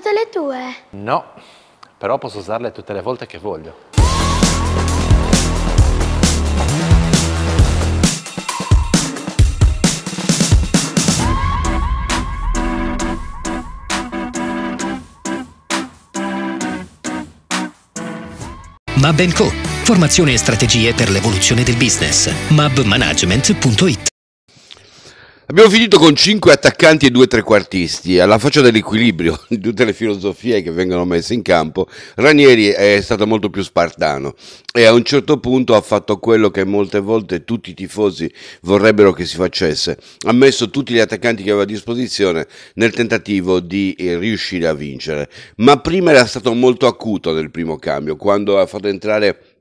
tutte le tue? No, però posso usarle tutte le volte che voglio. Mab Co. Formazione e strategie per l'evoluzione del business. mabmanagement.it Abbiamo finito con cinque attaccanti e due trequartisti, alla faccia dell'equilibrio di tutte le filosofie che vengono messe in campo, Ranieri è stato molto più spartano e a un certo punto ha fatto quello che molte volte tutti i tifosi vorrebbero che si facesse, ha messo tutti gli attaccanti che aveva a disposizione nel tentativo di eh, riuscire a vincere, ma prima era stato molto acuto nel primo cambio, quando ha fatto entrare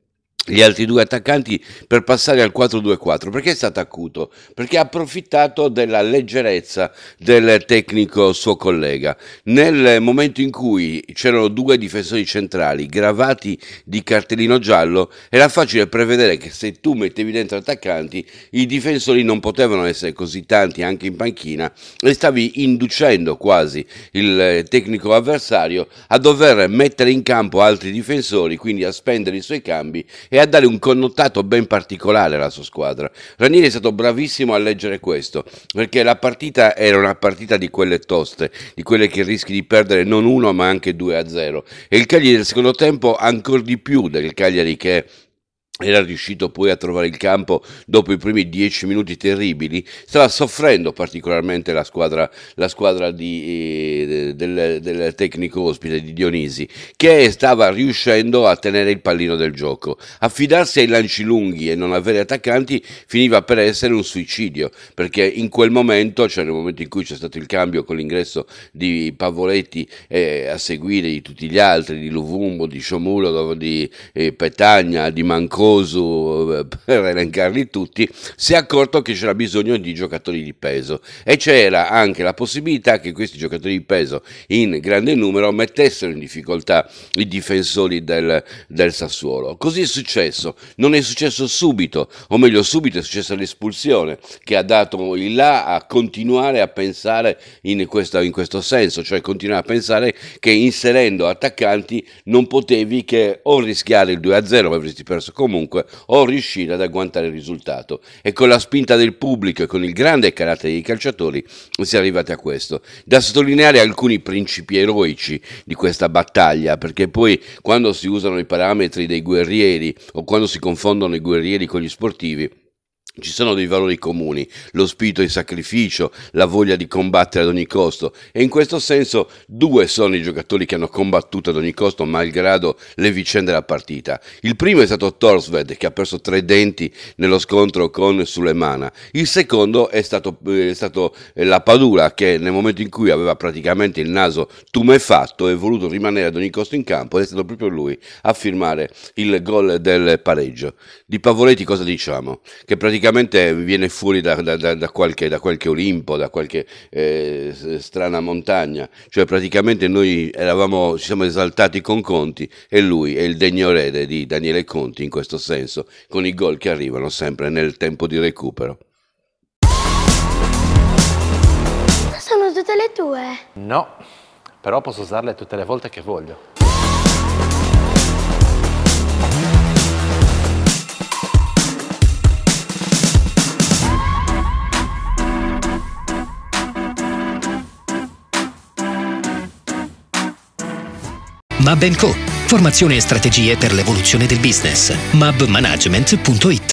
gli altri due attaccanti per passare al 4-2-4 perché è stato acuto perché ha approfittato della leggerezza del tecnico suo collega nel momento in cui c'erano due difensori centrali gravati di cartellino giallo era facile prevedere che se tu mettevi dentro attaccanti i difensori non potevano essere così tanti anche in panchina e stavi inducendo quasi il tecnico avversario a dover mettere in campo altri difensori quindi a spendere i suoi cambi e a dare un connotato ben particolare alla sua squadra. Ranieri è stato bravissimo a leggere questo, perché la partita era una partita di quelle toste, di quelle che rischi di perdere non uno ma anche 2 a 0. E il Cagliari del secondo tempo ancora di più del Cagliari che era riuscito poi a trovare il campo dopo i primi dieci minuti terribili, stava soffrendo particolarmente la squadra, la squadra di, eh, del, del, tecnico ospite di Dionisi, che stava riuscendo a tenere il pallino del gioco. Affidarsi ai lanci lunghi e non avere attaccanti finiva per essere un suicidio, perché in quel momento, cioè nel momento in cui c'è stato il cambio con l'ingresso di Pavoletti eh, a seguire di tutti gli altri, di Luvumbo, di Sciomulo, di eh, Petagna, di Mancone, faticoso eh, per elencarli tutti, si è accorto che c'era bisogno di giocatori di peso e c'era anche la possibilità che questi giocatori di peso in grande numero mettessero in difficoltà i difensori del, del Sassuolo. Così è successo, non è successo subito, o meglio subito è successa l'espulsione che ha dato il là a continuare a pensare in, questa, in questo senso, cioè continuare a pensare che inserendo attaccanti non potevi che o rischiare il 2-0, avresti perso comunque, comunque o riuscire ad agguantare il risultato. E con la spinta del pubblico e con il grande carattere dei calciatori si è arrivati a questo. Da sottolineare alcuni principi eroici di questa battaglia, perché poi quando si usano i parametri dei guerrieri o quando si confondono i guerrieri con gli sportivi, ci sono dei valori comuni, lo spirito di sacrificio, la voglia di combattere ad ogni costo e in questo senso due sono i giocatori che hanno combattuto ad ogni costo malgrado le vicende della partita. Il primo è stato Torsved che ha perso tre denti nello scontro con Sulemana, il secondo è stato, eh, è stato eh, la Padula che nel momento in cui aveva praticamente il naso tumefatto e voluto rimanere ad ogni costo in campo ed è stato proprio lui a firmare il gol del pareggio. Di Pavoletti cosa diciamo? Che praticamente praticamente viene fuori da, da, da, da qualche, qualche, Olimpo, da qualche eh, strana montagna, cioè praticamente noi eravamo, ci siamo esaltati con Conti e lui è il degno erede di Daniele Conti in questo senso, con i gol che arrivano sempre nel tempo di recupero. Sono tutte le tue? No, però posso usarle tutte le volte che voglio. Mab Co. Formazione e strategie per l'evoluzione del business. mabmanagement.it